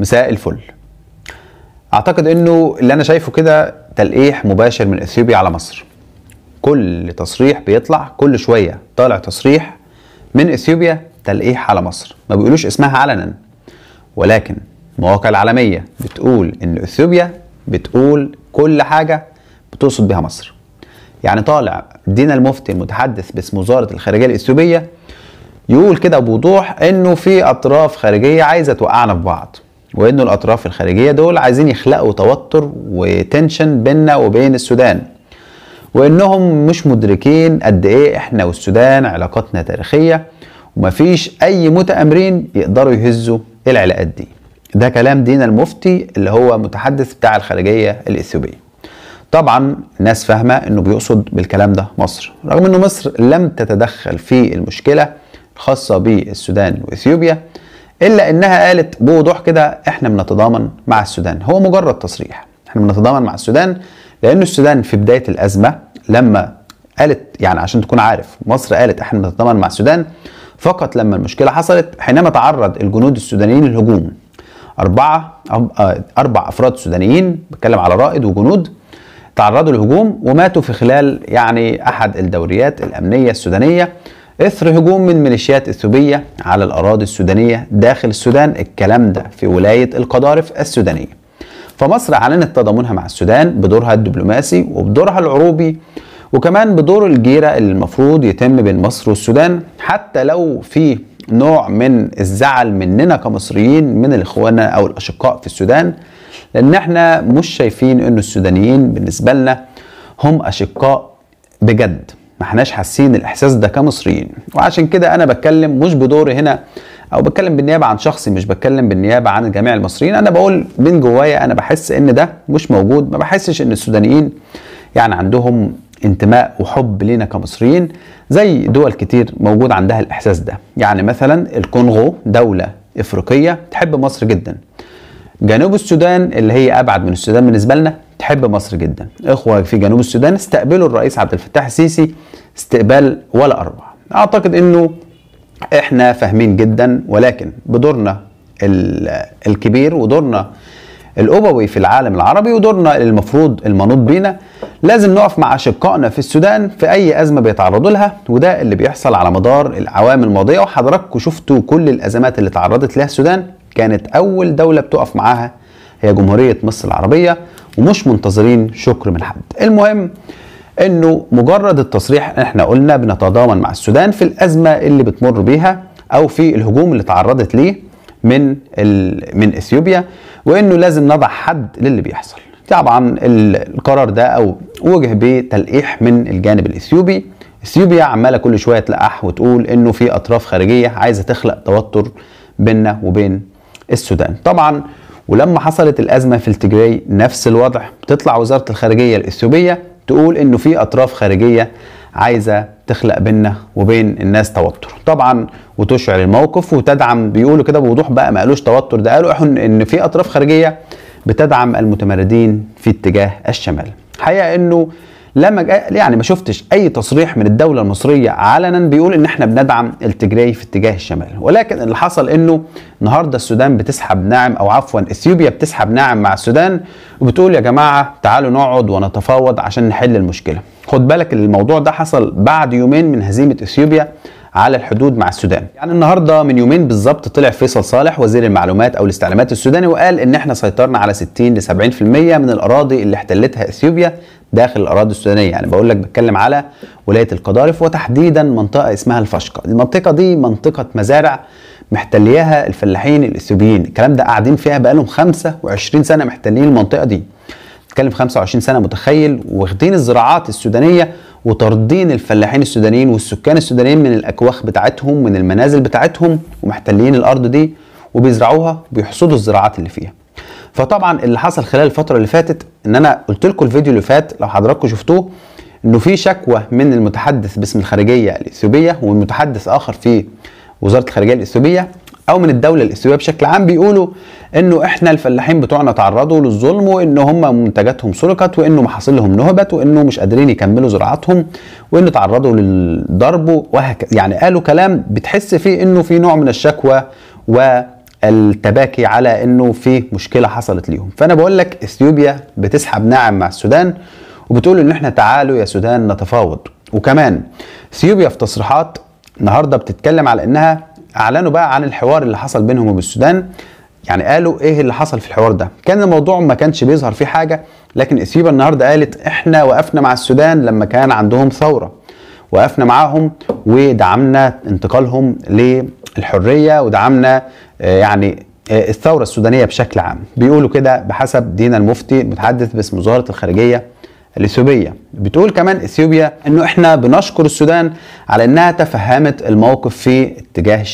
مساء الفل اعتقد انه اللي انا شايفه كده تلقيح مباشر من اثيوبيا على مصر كل تصريح بيطلع كل شويه طالع تصريح من اثيوبيا تلقيح على مصر ما بيقولوش اسمها علنا ولكن المواقع العالميه بتقول ان اثيوبيا بتقول كل حاجه بتقصد بها مصر يعني طالع دينا المفتي المتحدث باسم وزاره الخارجيه الاثيوبيه يقول كده بوضوح انه في اطراف خارجيه عايزه توقعنا في بعض وان الاطراف الخارجيه دول عايزين يخلقوا توتر وتنشن بيننا وبين السودان وانهم مش مدركين قد ايه احنا والسودان علاقاتنا تاريخيه ومفيش اي متامرين يقدروا يهزوا العلاقات دي ده كلام دينا المفتي اللي هو متحدث بتاع الخارجيه الاثيوبيه طبعا ناس فاهمه انه بيقصد بالكلام ده مصر رغم انه مصر لم تتدخل في المشكله الخاصه بالسودان واثيوبيا الا انها قالت بوضوح كده احنا بنتضامن مع السودان هو مجرد تصريح احنا بنتضامن مع السودان لان السودان في بدايه الازمه لما قالت يعني عشان تكون عارف مصر قالت احنا بنتضامن مع السودان فقط لما المشكله حصلت حينما تعرض الجنود السودانيين للهجوم أربعة آه، أربع أفراد سودانيين بتكلم على رائد وجنود تعرضوا للهجوم وماتوا في خلال يعني أحد الدوريات الأمنية السودانية إثر هجوم من ميليشيات إثيوبية على الأراضي السودانية داخل السودان الكلام ده في ولاية القضارف السودانية فمصر أعلنت تضامنها مع السودان بدورها الدبلوماسي وبدورها العروبي وكمان بدور الجيرة اللي المفروض يتم بين مصر والسودان حتى لو في نوع من الزعل مننا كمصريين من الإخوان أو الأشقاء في السودان لأن احنا مش شايفين أن السودانيين بالنسبة لنا هم أشقاء بجد ما احناش حاسين الاحساس ده كمصريين وعشان كده انا بتكلم مش بدور هنا او بتكلم بالنيابه عن شخصي مش بتكلم بالنيابه عن جميع المصريين انا بقول من جوايا انا بحس ان ده مش موجود ما بحسش ان السودانيين يعني عندهم انتماء وحب لينا كمصريين زي دول كتير موجود عندها الاحساس ده يعني مثلا الكونغو دوله افريقيه تحب مصر جدا جنوب السودان اللي هي ابعد من السودان بالنسبه لنا تحب مصر جدا اخوه في جنوب السودان استقبلوا الرئيس عبد الفتاح السيسي استقبال ولا اروع اعتقد انه احنا فاهمين جدا ولكن بدورنا الكبير ودورنا الأبوي في العالم العربي ودورنا اللي المفروض المنوط بينا لازم نقف مع أشقائنا في السودان في أي أزمة بيتعرضوا لها وده اللي بيحصل على مدار الأعوام الماضية وحضراتكم شفتوا كل الأزمات اللي تعرضت لها السودان كانت أول دولة بتقف معاها هي جمهورية مصر العربية ومش منتظرين شكر من حد المهم انه مجرد التصريح احنا قلنا بنتضامن مع السودان في الازمه اللي بتمر بيها او في الهجوم اللي تعرضت ليه من من اثيوبيا وانه لازم نضع حد للي بيحصل طبعا القرار ده او وجه بتلقيح من الجانب الاثيوبي اثيوبيا عماله كل شويه تلقح وتقول انه في اطراف خارجيه عايزه تخلق توتر بيننا وبين السودان طبعا ولما حصلت الازمه في التجري نفس الوضع بتطلع وزاره الخارجيه الاثيوبيه تقول انه في اطراف خارجيه عايزه تخلق بيننا وبين الناس توتر طبعا وتشعر الموقف وتدعم بيقولوا كده بوضوح بقى ما قالوش توتر ده قالوا ان في اطراف خارجيه بتدعم المتمردين في اتجاه الشمال حقيقه انه لما يعني ما شفتش اي تصريح من الدوله المصريه علنا بيقول ان احنا بندعم التجري في اتجاه الشمال ولكن اللي حصل انه النهارده السودان بتسحب ناعم او عفوا اثيوبيا بتسحب ناعم مع السودان وبتقول يا جماعه تعالوا نقعد ونتفاوض عشان نحل المشكله خد بالك الموضوع ده حصل بعد يومين من هزيمه اثيوبيا على الحدود مع السودان يعني النهارده من يومين بالظبط طلع فيصل صالح وزير المعلومات او الاستعلامات السوداني وقال ان احنا سيطرنا على 60 ل 70% من الاراضي اللي احتلتها اثيوبيا داخل الاراضي السودانيه يعني بقول لك بتكلم على ولايه القضارف وتحديدا منطقه اسمها الفشقه المنطقه دي منطقه مزارع محتلياها الفلاحين الاثيوبيين الكلام ده قاعدين فيها بقالهم 25 سنه محتلين المنطقه دي تتكلم 25 سنه متخيل واخدين الزراعات السودانيه وطاردين الفلاحين السودانيين والسكان السودانيين من الاكواخ بتاعتهم من المنازل بتاعتهم ومحتلين الارض دي وبيزرعوها وبيحصدوا الزراعات اللي فيها فطبعا اللي حصل خلال الفتره اللي فاتت ان انا قلت لكم الفيديو اللي فات لو حضراتكم شفتوه انه في شكوى من المتحدث باسم الخارجيه الاثيوبيه والمتحدث اخر في وزاره الخارجيه الاثيوبيه او من الدوله الاثيوبيه بشكل عام بيقولوا انه احنا الفلاحين بتوعنا تعرضوا للظلم وان هم منتجاتهم سرقت وانه محاصيلهم نهبت وانه مش قادرين يكملوا زراعتهم وانه تعرضوا للضرب وهكذا يعني قالوا كلام بتحس فيه انه في نوع من الشكوى و التباكي على انه في مشكله حصلت ليهم فانا بقول لك اثيوبيا بتسحب ناعم مع السودان وبتقول ان احنا تعالوا يا سودان نتفاوض وكمان اثيوبيا في تصريحات النهارده بتتكلم على انها اعلنوا بقى عن الحوار اللي حصل بينهم وبين السودان يعني قالوا ايه اللي حصل في الحوار ده كان الموضوع ما كانش بيظهر فيه حاجه لكن اثيوبيا النهارده قالت احنا وقفنا مع السودان لما كان عندهم ثوره وقفنا معاهم ودعمنا انتقالهم للحريه ودعمنا آه، يعني آه، الثوره السودانيه بشكل عام بيقولوا كده بحسب دينا المفتي المتحدث باسم وزاره الخارجيه الاثيوبيه بتقول كمان اثيوبيا انه احنا بنشكر السودان على انها تفهمت الموقف في اتجاه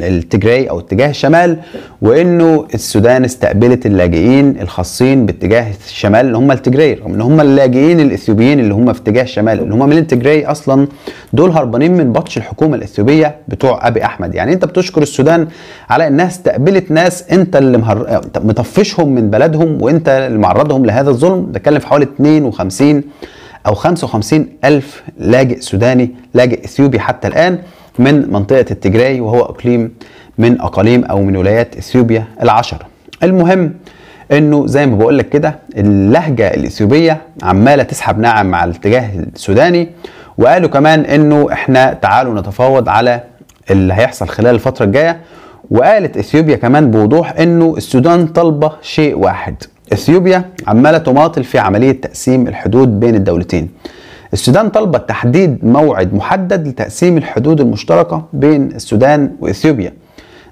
التجراي او اتجاه الشمال وانه السودان استقبلت اللاجئين الخاصين باتجاه الشمال اللي هم التجراي رغم ان هم اللاجئين الاثيوبيين اللي هم في اتجاه الشمال اللي هم من التجراي اصلا دول هربانين من بطش الحكومه الاثيوبيه بتوع ابي احمد يعني انت بتشكر السودان على انها استقبلت ناس انت اللي مهر... مطفشهم من بلدهم وانت اللي معرضهم لهذا الظلم بتكلم في حوالي 52 أو 55 ألف لاجئ سوداني لاجئ إثيوبي حتى الآن من منطقة التجراي وهو أقليم من أقاليم أو من ولايات إثيوبيا العشر المهم انه زي ما بقول لك كده اللهجه الاثيوبيه عماله تسحب نعم مع الاتجاه السوداني وقالوا كمان انه احنا تعالوا نتفاوض على اللي هيحصل خلال الفتره الجايه وقالت اثيوبيا كمان بوضوح انه السودان طالبه شيء واحد اثيوبيا عماله تماطل في عمليه تقسيم الحدود بين الدولتين. السودان طلبت تحديد موعد محدد لتقسيم الحدود المشتركه بين السودان واثيوبيا.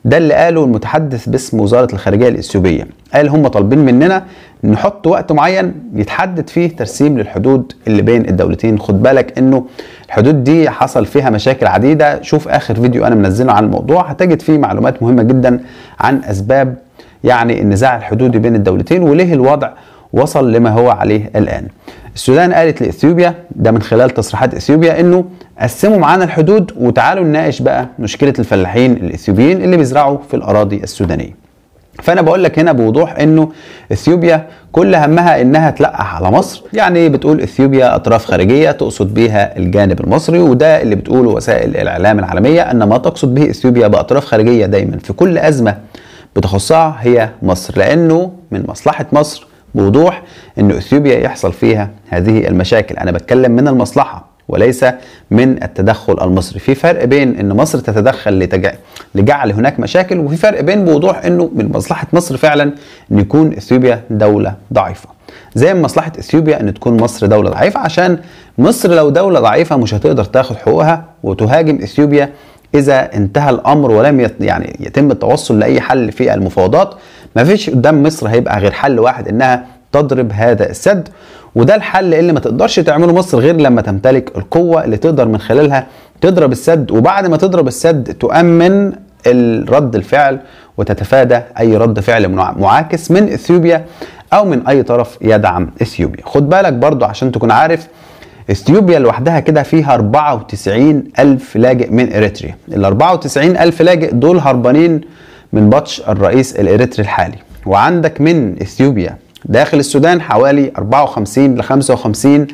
ده اللي قاله المتحدث باسم وزاره الخارجيه الاثيوبيه، قال هم طالبين مننا نحط وقت معين يتحدد فيه ترسيم للحدود اللي بين الدولتين، خد بالك انه الحدود دي حصل فيها مشاكل عديده، شوف اخر فيديو انا منزله عن الموضوع هتجد فيه معلومات مهمه جدا عن اسباب يعني النزاع الحدودي بين الدولتين وليه الوضع وصل لما هو عليه الآن السودان قالت لإثيوبيا ده من خلال تصريحات إثيوبيا أنه قسموا معانا الحدود وتعالوا نناقش بقى مشكلة الفلاحين الإثيوبيين اللي بيزرعوا في الأراضي السودانية فانا بقول لك هنا بوضوح انه اثيوبيا كل همها انها تلقح على مصر يعني بتقول اثيوبيا اطراف خارجيه تقصد بيها الجانب المصري وده اللي بتقوله وسائل الاعلام العالميه ان ما تقصد به اثيوبيا باطراف خارجيه دايما في كل ازمه بتخصها هي مصر لأنه من مصلحة مصر بوضوح أن أثيوبيا يحصل فيها هذه المشاكل أنا بتكلم من المصلحة وليس من التدخل المصري في فرق بين ان مصر تتدخل لتجع... لجعل هناك مشاكل وفي فرق بين بوضوح انه من مصلحه مصر فعلا ان يكون اثيوبيا دوله ضعيفه زي من مصلحه اثيوبيا ان تكون مصر دوله ضعيفه عشان مصر لو دوله ضعيفه مش هتقدر تاخد حقوقها وتهاجم اثيوبيا اذا انتهى الامر ولم يت يعني يتم التوصل لاي حل في المفاوضات ما فيش قدام مصر هيبقى غير حل واحد انها تضرب هذا السد وده الحل اللي ما تقدرش تعمله مصر غير لما تمتلك القوه اللي تقدر من خلالها تضرب السد وبعد ما تضرب السد تؤمن رد الفعل وتتفادى اي رد فعل معاكس من اثيوبيا او من اي طرف يدعم اثيوبيا خد بالك برضو عشان تكون عارف اثيوبيا لوحدها كده فيها 94 ألف لاجئ من إريتريا ال 94 ألف لاجئ دول هربانين من بطش الرئيس الإريتري الحالي وعندك من اثيوبيا داخل السودان حوالي 54 ل 55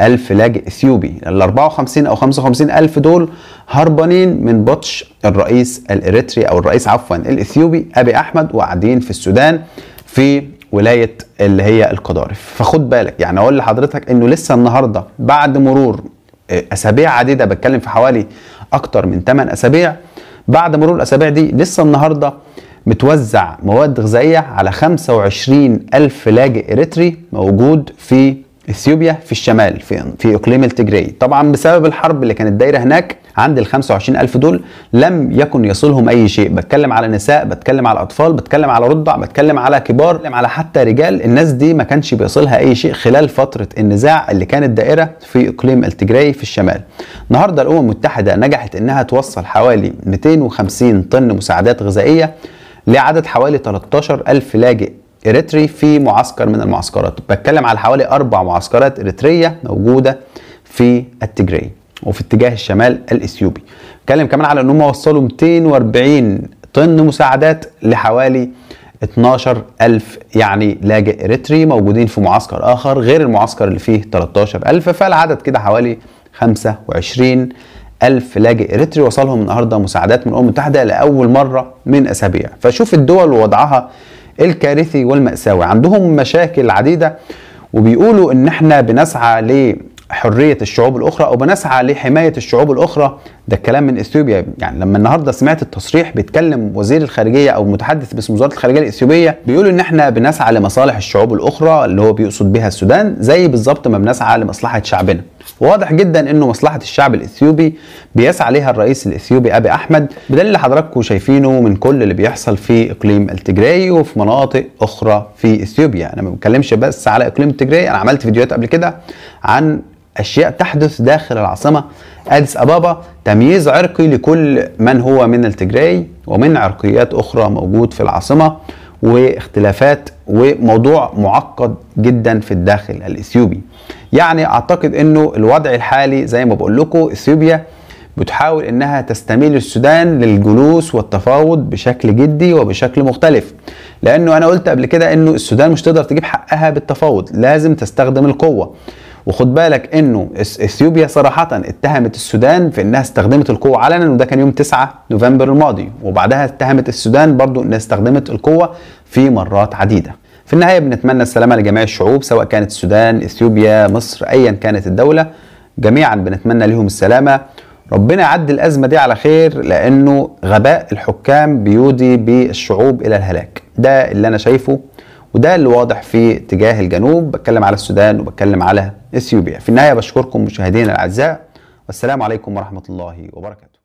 ألف لاجئ إثيوبي ال 54 أو 55 ألف دول هربانين من بطش الرئيس الإريتري أو الرئيس عفوا الإثيوبي أبي أحمد وقاعدين في السودان في ولايه اللي هي القضارف فخد بالك يعني اقول لحضرتك انه لسه النهارده بعد مرور آه، اسابيع عديده بتكلم في حوالي اكتر من 8 اسابيع بعد مرور الاسابيع دي لسه النهارده متوزع مواد غذائيه على 25 الف لاجئ اريتري موجود في اثيوبيا في الشمال في في اقليم التجري طبعا بسبب الحرب اللي كانت دايره هناك عند ال 25000 دول لم يكن يصلهم اي شيء بتكلم على نساء بتكلم على اطفال بتكلم على رضع بتكلم على كبار بتكلم على حتى رجال الناس دي ما كانش بيصلها اي شيء خلال فتره النزاع اللي كانت دائره في اقليم التجراي في الشمال النهارده الامم المتحده نجحت انها توصل حوالي 250 طن مساعدات غذائيه لعدد حوالي 13000 لاجئ اريتري في معسكر من المعسكرات بتكلم على حوالي اربع معسكرات اريتريه موجوده في التجري وفي اتجاه الشمال الاثيوبي اتكلم كمان على ان هم وصلوا 240 طن مساعدات لحوالي 12000 يعني لاجئ إريتري موجودين في معسكر آخر غير المعسكر اللي فيه 13000 فالعدد كده حوالي 25 ألف لاجئ إريتري وصلهم النهاردة مساعدات من الأمم المتحدة لأول مرة من أسابيع فشوف الدول ووضعها الكارثي والمأساوي عندهم مشاكل عديدة وبيقولوا إن إحنا بنسعى ل حريه الشعوب الاخرى او بنسعى لحمايه الشعوب الاخرى ده الكلام من اثيوبيا يعني لما النهارده سمعت التصريح بيتكلم وزير الخارجيه او متحدث باسم وزاره الخارجيه الاثيوبيه بيقول ان احنا بنسعى لمصالح الشعوب الاخرى اللي هو بيقصد بها السودان زي بالظبط ما بنسعى لمصلحه شعبنا واضح جدا انه مصلحه الشعب الاثيوبي بيسعى ليها الرئيس الاثيوبي ابي احمد بدليل اللي حضراتكم شايفينه من كل اللي بيحصل في اقليم التجراي وفي مناطق اخرى في اثيوبيا انا ما بتكلمش بس على اقليم التجراي انا عملت فيديوهات قبل كده عن أشياء تحدث داخل العاصمة أديس أبابا تمييز عرقي لكل من هو من التجراي ومن عرقيات أخرى موجود في العاصمة واختلافات وموضوع معقد جدا في الداخل الإثيوبي يعني أعتقد أنه الوضع الحالي زي ما بقول لكم إثيوبيا بتحاول انها تستميل السودان للجلوس والتفاوض بشكل جدي وبشكل مختلف لانه انا قلت قبل كده انه السودان مش تقدر تجيب حقها بالتفاوض لازم تستخدم القوه وخد بالك انه اثيوبيا صراحه اتهمت السودان في انها استخدمت القوه علنا وده كان يوم 9 نوفمبر الماضي وبعدها اتهمت السودان برضو انها استخدمت القوه في مرات عديده في النهايه بنتمنى السلامه لجميع الشعوب سواء كانت السودان اثيوبيا مصر ايا كانت الدوله جميعا بنتمنى لهم السلامه ربنا يعدي الازمه دي على خير لانه غباء الحكام بيودي بالشعوب الى الهلاك ده اللي انا شايفه وده اللي واضح في اتجاه الجنوب بتكلم على السودان وبتكلم على اس يو بي في النهايه بشكركم مشاهدينا الاعزاء والسلام عليكم ورحمه الله وبركاته